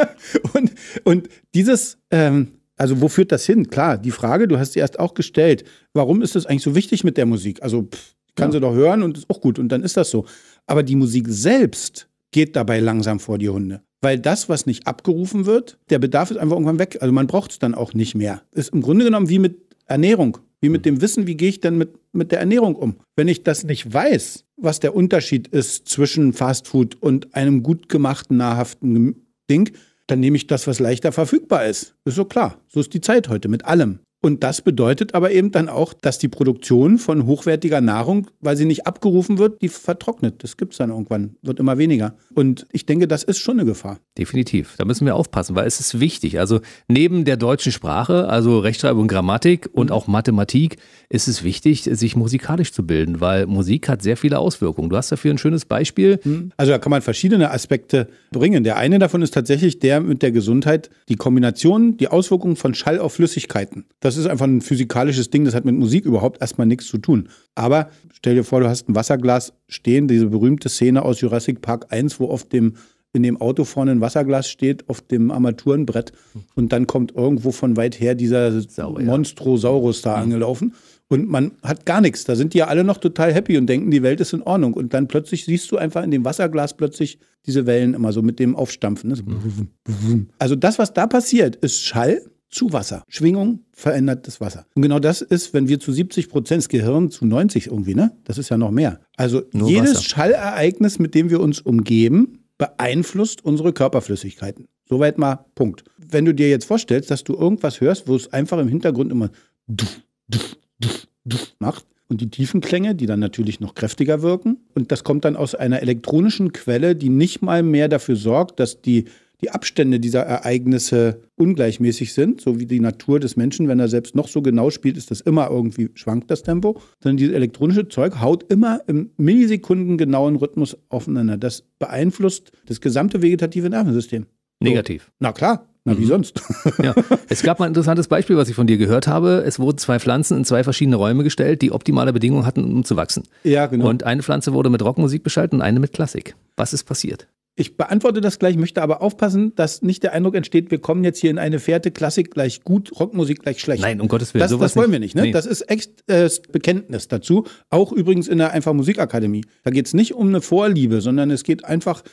und, und dieses, ähm, also wo führt das hin? Klar, die Frage, du hast sie erst auch gestellt. Warum ist das eigentlich so wichtig mit der Musik? Also pff, kann ja. sie doch hören und ist auch gut und dann ist das so. Aber die Musik selbst geht dabei langsam vor die Hunde. Weil das, was nicht abgerufen wird, der Bedarf ist einfach irgendwann weg. Also man braucht es dann auch nicht mehr. Ist im Grunde genommen wie mit Ernährung, wie mit dem Wissen, wie gehe ich denn mit, mit der Ernährung um. Wenn ich das nicht weiß, was der Unterschied ist zwischen Fastfood und einem gut gemachten, nahrhaften Ding, dann nehme ich das, was leichter verfügbar ist. Ist so klar. So ist die Zeit heute mit allem. Und das bedeutet aber eben dann auch, dass die Produktion von hochwertiger Nahrung, weil sie nicht abgerufen wird, die vertrocknet. Das gibt es dann irgendwann, wird immer weniger. Und ich denke, das ist schon eine Gefahr. Definitiv. Da müssen wir aufpassen, weil es ist wichtig. Also neben der deutschen Sprache, also Rechtschreibung, Grammatik und mhm. auch Mathematik, ist es wichtig, sich musikalisch zu bilden, weil Musik hat sehr viele Auswirkungen. Du hast dafür ein schönes Beispiel. Mhm. Also da kann man verschiedene Aspekte bringen. Der eine davon ist tatsächlich der mit der Gesundheit, die Kombination, die Auswirkungen von Schall auf Flüssigkeiten. Das das ist einfach ein physikalisches Ding, das hat mit Musik überhaupt erstmal nichts zu tun. Aber stell dir vor, du hast ein Wasserglas stehen, diese berühmte Szene aus Jurassic Park 1, wo auf dem in dem Auto vorne ein Wasserglas steht auf dem Armaturenbrett und dann kommt irgendwo von weit her dieser Sau, ja. Monstrosaurus da mhm. angelaufen und man hat gar nichts. Da sind die ja alle noch total happy und denken, die Welt ist in Ordnung und dann plötzlich siehst du einfach in dem Wasserglas plötzlich diese Wellen immer so mit dem Aufstampfen. Mhm. Also das, was da passiert, ist Schall zu Wasser. Schwingung verändert das Wasser. Und genau das ist, wenn wir zu 70 Prozent das Gehirn zu 90 irgendwie, ne? Das ist ja noch mehr. Also Nur jedes Wasser. Schallereignis, mit dem wir uns umgeben, beeinflusst unsere Körperflüssigkeiten. Soweit mal Punkt. Wenn du dir jetzt vorstellst, dass du irgendwas hörst, wo es einfach im Hintergrund immer duff, duff, duff, duff macht, und die tiefen Klänge, die dann natürlich noch kräftiger wirken. Und das kommt dann aus einer elektronischen Quelle, die nicht mal mehr dafür sorgt, dass die die Abstände dieser Ereignisse ungleichmäßig sind, so wie die Natur des Menschen, wenn er selbst noch so genau spielt, ist das immer irgendwie schwankt das Tempo, sondern dieses elektronische Zeug haut immer im millisekundengenauen Rhythmus aufeinander. Das beeinflusst das gesamte vegetative Nervensystem. Negativ. Na klar, na, wie mhm. sonst? Ja. Es gab mal ein interessantes Beispiel, was ich von dir gehört habe. Es wurden zwei Pflanzen in zwei verschiedene Räume gestellt, die optimale Bedingungen hatten, um zu wachsen. Ja, genau. Und eine Pflanze wurde mit Rockmusik beschaltet und eine mit Klassik. Was ist passiert? Ich beantworte das gleich, möchte aber aufpassen, dass nicht der Eindruck entsteht, wir kommen jetzt hier in eine Fährte, Klassik gleich gut, Rockmusik gleich schlecht. Nein, um Gottes Willen. Das, das wollen wir nicht. Ne? Nee. Das ist echt äh, Bekenntnis dazu. Auch übrigens in der Einfach Musikakademie. Da geht es nicht um eine Vorliebe, sondern es geht einfach,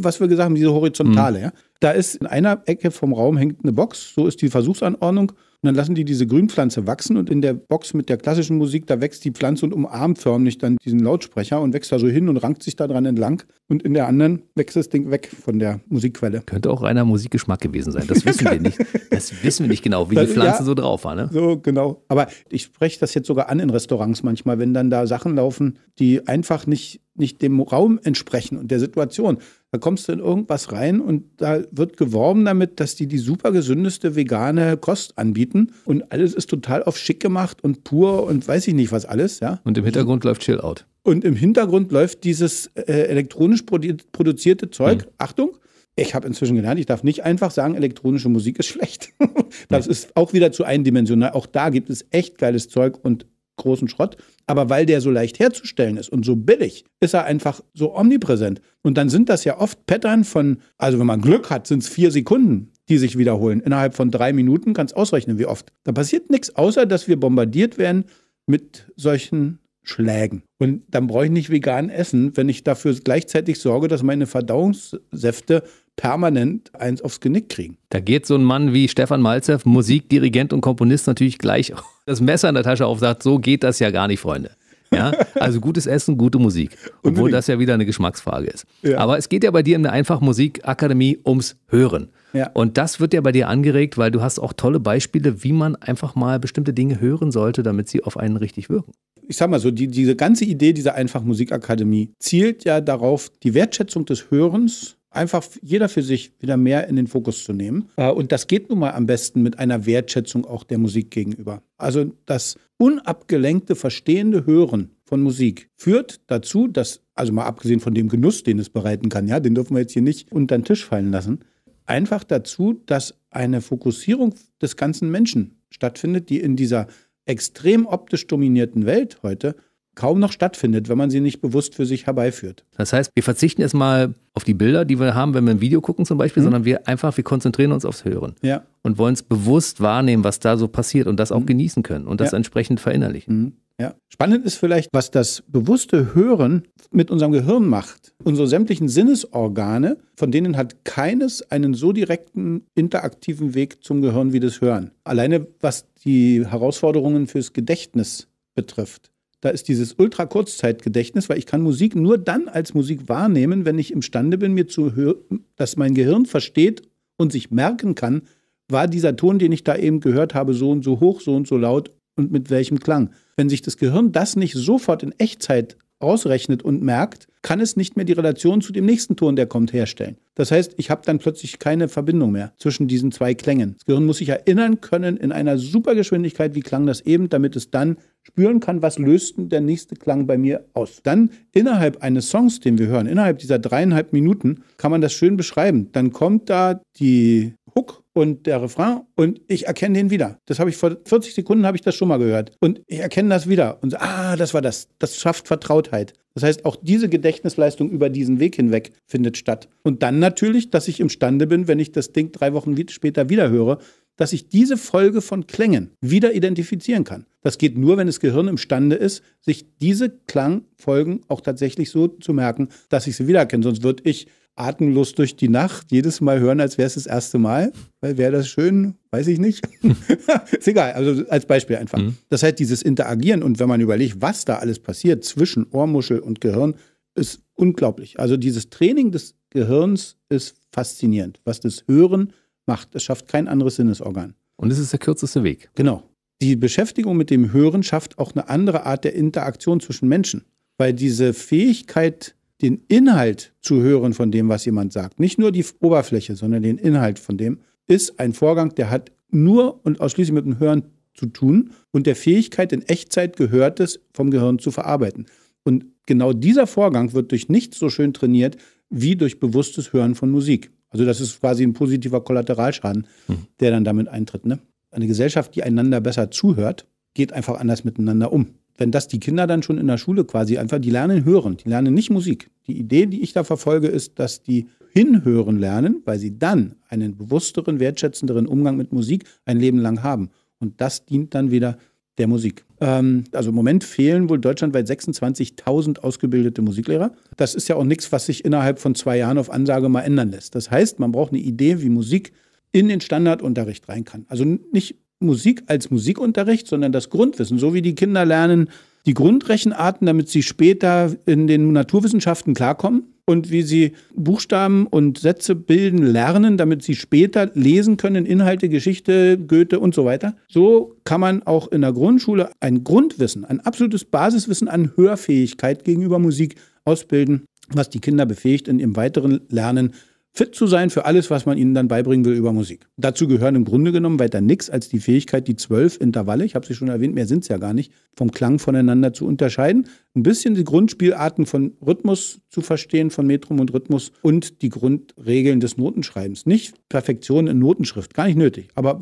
was wir gesagt haben, diese Horizontale. Mhm. Ja? Da ist in einer Ecke vom Raum hängt eine Box, so ist die Versuchsanordnung. Und dann lassen die diese Grünpflanze wachsen und in der Box mit der klassischen Musik, da wächst die Pflanze und umarmt förmlich dann diesen Lautsprecher und wächst da so hin und rankt sich da dran entlang. Und in der anderen wächst das Ding weg von der Musikquelle. Könnte auch reiner Musikgeschmack gewesen sein. Das wissen wir nicht. Das wissen wir nicht genau, wie die Pflanze ja, so drauf war. Ne? So, genau. Aber ich spreche das jetzt sogar an in Restaurants manchmal, wenn dann da Sachen laufen, die einfach nicht, nicht dem Raum entsprechen und der Situation. Da kommst du in irgendwas rein und da wird geworben damit, dass die die super gesündeste vegane Kost anbieten und alles ist total auf schick gemacht und pur und weiß ich nicht was alles, ja. Und im Hintergrund läuft Chill Out. Und im Hintergrund läuft dieses äh, elektronisch produ produzierte Zeug. Hm. Achtung, ich habe inzwischen gelernt, ich darf nicht einfach sagen, elektronische Musik ist schlecht. das ist auch wieder zu eindimensional. Auch da gibt es echt geiles Zeug und großen Schrott, aber weil der so leicht herzustellen ist und so billig, ist er einfach so omnipräsent. Und dann sind das ja oft Pattern von, also wenn man Glück hat, sind es vier Sekunden, die sich wiederholen. Innerhalb von drei Minuten kannst ausrechnen, wie oft. Da passiert nichts, außer dass wir bombardiert werden mit solchen Schlägen. Und dann brauche ich nicht vegan essen, wenn ich dafür gleichzeitig sorge, dass meine Verdauungssäfte permanent eins aufs Genick kriegen. Da geht so ein Mann wie Stefan Malzew, Musikdirigent und Komponist, natürlich gleich auch das Messer in der Tasche auf, sagt, so geht das ja gar nicht, Freunde. Ja, also gutes Essen, gute Musik. Obwohl das ja wieder eine Geschmacksfrage ist. Ja. Aber es geht ja bei dir in der Einfachmusikakademie ums Hören. Ja. Und das wird ja bei dir angeregt, weil du hast auch tolle Beispiele, wie man einfach mal bestimmte Dinge hören sollte, damit sie auf einen richtig wirken. Ich sag mal so, die, diese ganze Idee dieser Einfachmusikakademie zielt ja darauf, die Wertschätzung des Hörens einfach jeder für sich wieder mehr in den Fokus zu nehmen. Äh, und das geht nun mal am besten mit einer Wertschätzung auch der Musik gegenüber. Also das unabgelenkte, verstehende Hören von Musik führt dazu, dass, also mal abgesehen von dem Genuss, den es bereiten kann, ja, den dürfen wir jetzt hier nicht unter den Tisch fallen lassen, einfach dazu, dass eine Fokussierung des ganzen Menschen stattfindet, die in dieser extrem optisch dominierten Welt heute kaum noch stattfindet, wenn man sie nicht bewusst für sich herbeiführt. Das heißt, wir verzichten erstmal auf die Bilder, die wir haben, wenn wir ein Video gucken zum Beispiel, mhm. sondern wir einfach, wir konzentrieren uns aufs Hören ja. und wollen es bewusst wahrnehmen, was da so passiert und das auch mhm. genießen können und das ja. entsprechend verinnerlichen. Mhm. Ja. Spannend ist vielleicht, was das bewusste Hören mit unserem Gehirn macht. Unsere sämtlichen Sinnesorgane, von denen hat keines einen so direkten interaktiven Weg zum Gehirn wie das Hören. Alleine was die Herausforderungen fürs Gedächtnis betrifft. Da ist dieses Ultra-Kurzzeitgedächtnis, weil ich kann Musik nur dann als Musik wahrnehmen, wenn ich imstande bin, mir zu hören, dass mein Gehirn versteht und sich merken kann, war dieser Ton, den ich da eben gehört habe, so und so hoch, so und so laut und mit welchem Klang. Wenn sich das Gehirn das nicht sofort in Echtzeit ausrechnet und merkt, kann es nicht mehr die Relation zu dem nächsten Ton, der kommt, herstellen. Das heißt, ich habe dann plötzlich keine Verbindung mehr zwischen diesen zwei Klängen. Das Gehirn muss sich erinnern können in einer super Geschwindigkeit, wie klang das eben, damit es dann spüren kann, was löst denn der nächste Klang bei mir aus. Dann innerhalb eines Songs, den wir hören, innerhalb dieser dreieinhalb Minuten, kann man das schön beschreiben. Dann kommt da die Hook und der Refrain und ich erkenne den wieder. Das habe ich vor 40 Sekunden habe ich das schon mal gehört und ich erkenne das wieder und so, ah, das war das. Das schafft Vertrautheit. Das heißt, auch diese Gedächtnisleistung über diesen Weg hinweg findet statt. Und dann natürlich, dass ich imstande bin, wenn ich das Ding drei Wochen später wieder höre, dass ich diese Folge von Klängen wieder identifizieren kann. Das geht nur, wenn das Gehirn imstande ist, sich diese Klangfolgen auch tatsächlich so zu merken, dass ich sie wiedererkenne. Sonst würde ich atemlos durch die Nacht, jedes Mal hören, als wäre es das erste Mal. Weil wäre das schön, weiß ich nicht. ist egal, also als Beispiel einfach. Mhm. Das heißt, dieses Interagieren und wenn man überlegt, was da alles passiert zwischen Ohrmuschel und Gehirn, ist unglaublich. Also dieses Training des Gehirns ist faszinierend. Was das Hören macht, Es schafft kein anderes Sinnesorgan. Und es ist der kürzeste Weg. Genau. Die Beschäftigung mit dem Hören schafft auch eine andere Art der Interaktion zwischen Menschen, weil diese Fähigkeit, den Inhalt zu hören von dem, was jemand sagt, nicht nur die Oberfläche, sondern den Inhalt von dem, ist ein Vorgang, der hat nur und ausschließlich mit dem Hören zu tun und der Fähigkeit, in Echtzeit Gehörtes vom Gehirn zu verarbeiten. Und genau dieser Vorgang wird durch nichts so schön trainiert wie durch bewusstes Hören von Musik. Also das ist quasi ein positiver Kollateralschaden, hm. der dann damit eintritt. Ne? Eine Gesellschaft, die einander besser zuhört, geht einfach anders miteinander um. Denn dass die Kinder dann schon in der Schule quasi einfach, die lernen hören, die lernen nicht Musik. Die Idee, die ich da verfolge, ist, dass die hinhören lernen, weil sie dann einen bewussteren, wertschätzenderen Umgang mit Musik ein Leben lang haben. Und das dient dann wieder der Musik. Ähm, also im Moment fehlen wohl deutschlandweit 26.000 ausgebildete Musiklehrer. Das ist ja auch nichts, was sich innerhalb von zwei Jahren auf Ansage mal ändern lässt. Das heißt, man braucht eine Idee, wie Musik in den Standardunterricht rein kann. Also nicht Musik als Musikunterricht, sondern das Grundwissen, so wie die Kinder lernen, die Grundrechenarten, damit sie später in den Naturwissenschaften klarkommen und wie sie Buchstaben und Sätze bilden lernen, damit sie später lesen können, Inhalte, Geschichte, Goethe und so weiter. So kann man auch in der Grundschule ein Grundwissen, ein absolutes Basiswissen an Hörfähigkeit gegenüber Musik ausbilden, was die Kinder befähigt, in ihrem weiteren Lernen fit zu sein für alles, was man ihnen dann beibringen will über Musik. Dazu gehören im Grunde genommen weiter nichts als die Fähigkeit, die zwölf Intervalle, ich habe sie schon erwähnt, mehr sind es ja gar nicht, vom Klang voneinander zu unterscheiden, ein bisschen die Grundspielarten von Rhythmus zu verstehen, von Metrum und Rhythmus und die Grundregeln des Notenschreibens. Nicht Perfektion in Notenschrift, gar nicht nötig, aber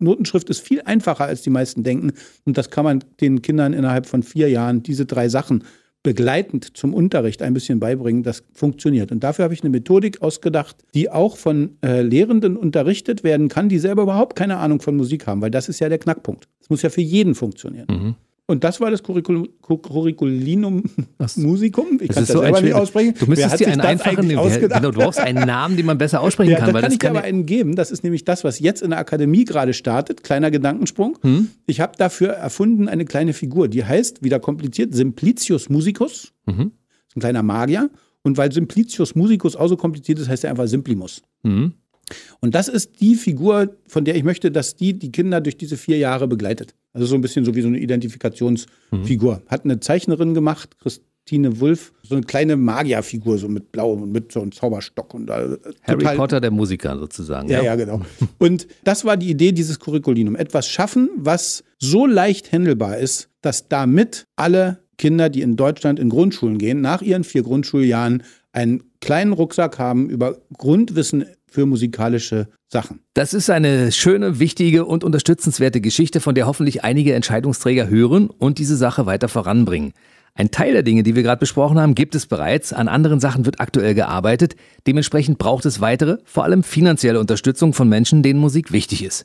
Notenschrift ist viel einfacher, als die meisten denken und das kann man den Kindern innerhalb von vier Jahren, diese drei Sachen, begleitend zum Unterricht ein bisschen beibringen, das funktioniert. Und dafür habe ich eine Methodik ausgedacht, die auch von äh, Lehrenden unterrichtet werden kann, die selber überhaupt keine Ahnung von Musik haben, weil das ist ja der Knackpunkt. Es muss ja für jeden funktionieren. Mhm. Und das war das Curriculum, Curriculinum Musicum. Ich kann das so selber nicht aussprechen. Du müsstest dir einen einfachen Namen, genau, du brauchst einen Namen, den man besser aussprechen ja, kann. Da weil kann das ich kann dir aber einen geben. Das ist nämlich das, was jetzt in der Akademie gerade startet. Kleiner Gedankensprung. Hm? Ich habe dafür erfunden eine kleine Figur, die heißt, wieder kompliziert, Simplicius Musicus. Mhm. Das ist ein kleiner Magier. Und weil Simplicius Musicus auch so kompliziert ist, heißt er einfach Simplimus. Mhm. Und das ist die Figur, von der ich möchte, dass die die Kinder durch diese vier Jahre begleitet. Also so ein bisschen so wie so eine Identifikationsfigur. Mhm. Hat eine Zeichnerin gemacht, Christine Wulff, so eine kleine Magierfigur, so mit Blau und mit so einem Zauberstock. Und, äh, Harry Potter der Musiker sozusagen. Ja, ja, ja, genau. Und das war die Idee dieses Curriculinum. Etwas schaffen, was so leicht händelbar ist, dass damit alle Kinder, die in Deutschland in Grundschulen gehen, nach ihren vier Grundschuljahren einen kleinen Rucksack haben über Grundwissen für musikalische Sachen. Das ist eine schöne, wichtige und unterstützenswerte Geschichte, von der hoffentlich einige Entscheidungsträger hören und diese Sache weiter voranbringen. Ein Teil der Dinge, die wir gerade besprochen haben, gibt es bereits. An anderen Sachen wird aktuell gearbeitet. Dementsprechend braucht es weitere, vor allem finanzielle Unterstützung von Menschen, denen Musik wichtig ist.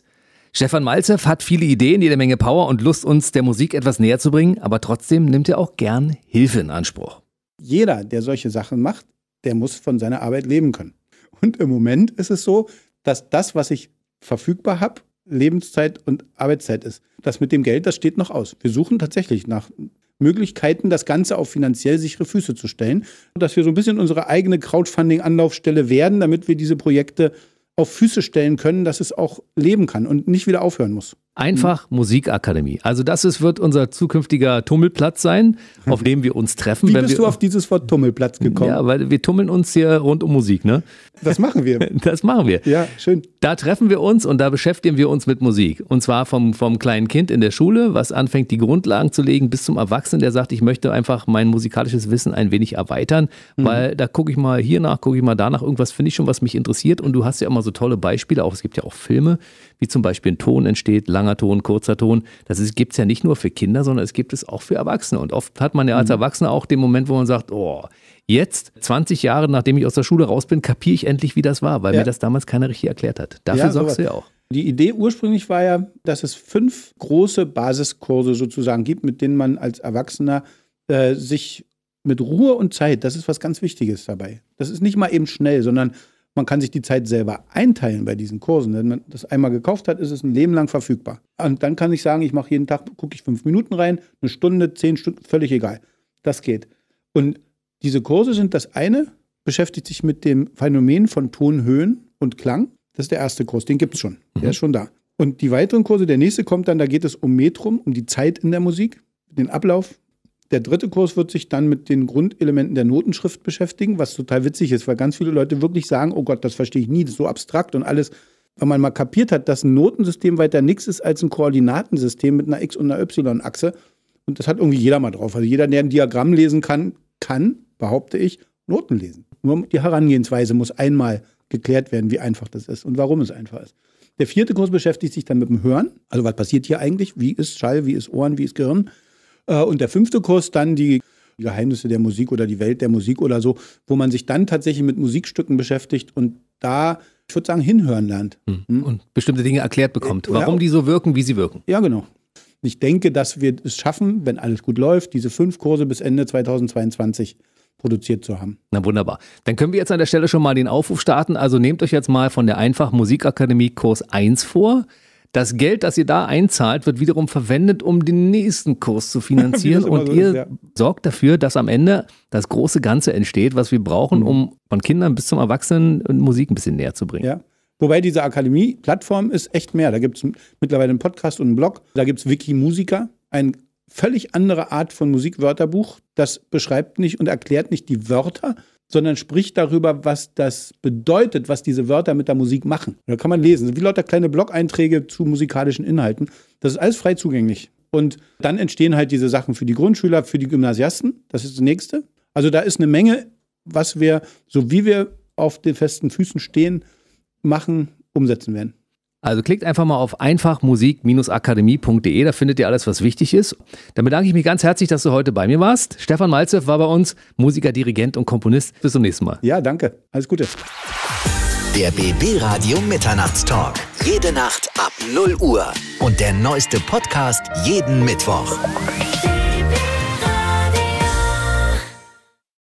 Stefan Malzew hat viele Ideen, jede Menge Power und Lust, uns der Musik etwas näher zu bringen, aber trotzdem nimmt er auch gern Hilfe in Anspruch. Jeder, der solche Sachen macht, der muss von seiner Arbeit leben können. Und im Moment ist es so, dass das, was ich verfügbar habe, Lebenszeit und Arbeitszeit ist. Das mit dem Geld, das steht noch aus. Wir suchen tatsächlich nach Möglichkeiten, das Ganze auf finanziell sichere Füße zu stellen, dass wir so ein bisschen unsere eigene Crowdfunding-Anlaufstelle werden, damit wir diese Projekte auf Füße stellen können, dass es auch leben kann und nicht wieder aufhören muss. Einfach mhm. Musikakademie. Also das ist, wird unser zukünftiger Tummelplatz sein, auf dem wir uns treffen. Wie bist wir, du auf dieses Wort Tummelplatz gekommen? Ja, weil wir tummeln uns hier rund um Musik, ne? Das machen wir. Das machen wir. Ja, schön. Da treffen wir uns und da beschäftigen wir uns mit Musik. Und zwar vom, vom kleinen Kind in der Schule, was anfängt, die Grundlagen zu legen, bis zum Erwachsenen, der sagt, ich möchte einfach mein musikalisches Wissen ein wenig erweitern, mhm. weil da gucke ich mal hier nach, gucke ich mal danach, irgendwas finde ich schon, was mich interessiert. Und du hast ja immer so tolle Beispiele, auch es gibt ja auch Filme, wie zum Beispiel ein Ton entsteht, langer Ton, kurzer Ton. Das gibt es ja nicht nur für Kinder, sondern es gibt es auch für Erwachsene. Und oft hat man ja als mhm. Erwachsener auch den Moment, wo man sagt, oh, jetzt, 20 Jahre nachdem ich aus der Schule raus bin, kapiere ich endlich, wie das war, weil ja. mir das damals keiner richtig erklärt hat. Dafür ja, sorgst du ja auch. Die Idee ursprünglich war ja, dass es fünf große Basiskurse sozusagen gibt, mit denen man als Erwachsener äh, sich mit Ruhe und Zeit, das ist was ganz Wichtiges dabei. Das ist nicht mal eben schnell, sondern man kann sich die Zeit selber einteilen bei diesen Kursen. Wenn man das einmal gekauft hat, ist es ein Leben lang verfügbar. Und dann kann ich sagen, ich mache jeden Tag, gucke ich fünf Minuten rein, eine Stunde, zehn Stunden, völlig egal. Das geht. Und diese Kurse sind das eine, beschäftigt sich mit dem Phänomen von Tonhöhen und Klang. Das ist der erste Kurs, den gibt es schon. Der ist mhm. schon da. Und die weiteren Kurse, der nächste kommt dann, da geht es um Metrum, um die Zeit in der Musik, den Ablauf, der dritte Kurs wird sich dann mit den Grundelementen der Notenschrift beschäftigen, was total witzig ist, weil ganz viele Leute wirklich sagen, oh Gott, das verstehe ich nie, das ist so abstrakt und alles. Wenn man mal kapiert hat, dass ein Notensystem weiter nichts ist als ein Koordinatensystem mit einer X- und einer Y-Achse. Und das hat irgendwie jeder mal drauf. Also jeder, der ein Diagramm lesen kann, kann, behaupte ich, Noten lesen. Nur die Herangehensweise muss einmal geklärt werden, wie einfach das ist und warum es einfach ist. Der vierte Kurs beschäftigt sich dann mit dem Hören. Also was passiert hier eigentlich? Wie ist Schall? Wie ist Ohren? Wie ist Gehirn? Äh, und der fünfte Kurs dann die Geheimnisse der Musik oder die Welt der Musik oder so, wo man sich dann tatsächlich mit Musikstücken beschäftigt und da, ich würde sagen, hinhören lernt. Hm. hm. Und bestimmte Dinge erklärt bekommt, äh, warum die so wirken, wie sie wirken. Ja, genau. Ich denke, dass wir es schaffen, wenn alles gut läuft, diese fünf Kurse bis Ende 2022 produziert zu haben. Na wunderbar. Dann können wir jetzt an der Stelle schon mal den Aufruf starten. Also nehmt euch jetzt mal von der Einfach Musikakademie Kurs 1 vor. Das Geld, das ihr da einzahlt, wird wiederum verwendet, um den nächsten Kurs zu finanzieren. und so ihr ist, ja. sorgt dafür, dass am Ende das große Ganze entsteht, was wir brauchen, mhm. um von Kindern bis zum Erwachsenen äh, Musik ein bisschen näher zu bringen. Ja. Wobei diese Akademie-Plattform ist echt mehr. Da gibt es mittlerweile einen Podcast und einen Blog. Da gibt es Wikimusiker, ein völlig andere Art von Musikwörterbuch. Das beschreibt nicht und erklärt nicht die Wörter, sondern spricht darüber, was das bedeutet, was diese Wörter mit der Musik machen. Da kann man lesen. Wie lauter kleine Blog-Einträge zu musikalischen Inhalten. Das ist alles frei zugänglich. Und dann entstehen halt diese Sachen für die Grundschüler, für die Gymnasiasten. Das ist das Nächste. Also da ist eine Menge, was wir, so wie wir auf den festen Füßen stehen, machen, umsetzen werden. Also klickt einfach mal auf einfachmusik-akademie.de, da findet ihr alles, was wichtig ist. Dann bedanke ich mich ganz herzlich, dass du heute bei mir warst. Stefan Malzew war bei uns, Musiker, Dirigent und Komponist. Bis zum nächsten Mal. Ja, danke. Alles Gute. Der BB Radio Mitternachtstalk. Jede Nacht ab 0 Uhr. Und der neueste Podcast jeden Mittwoch.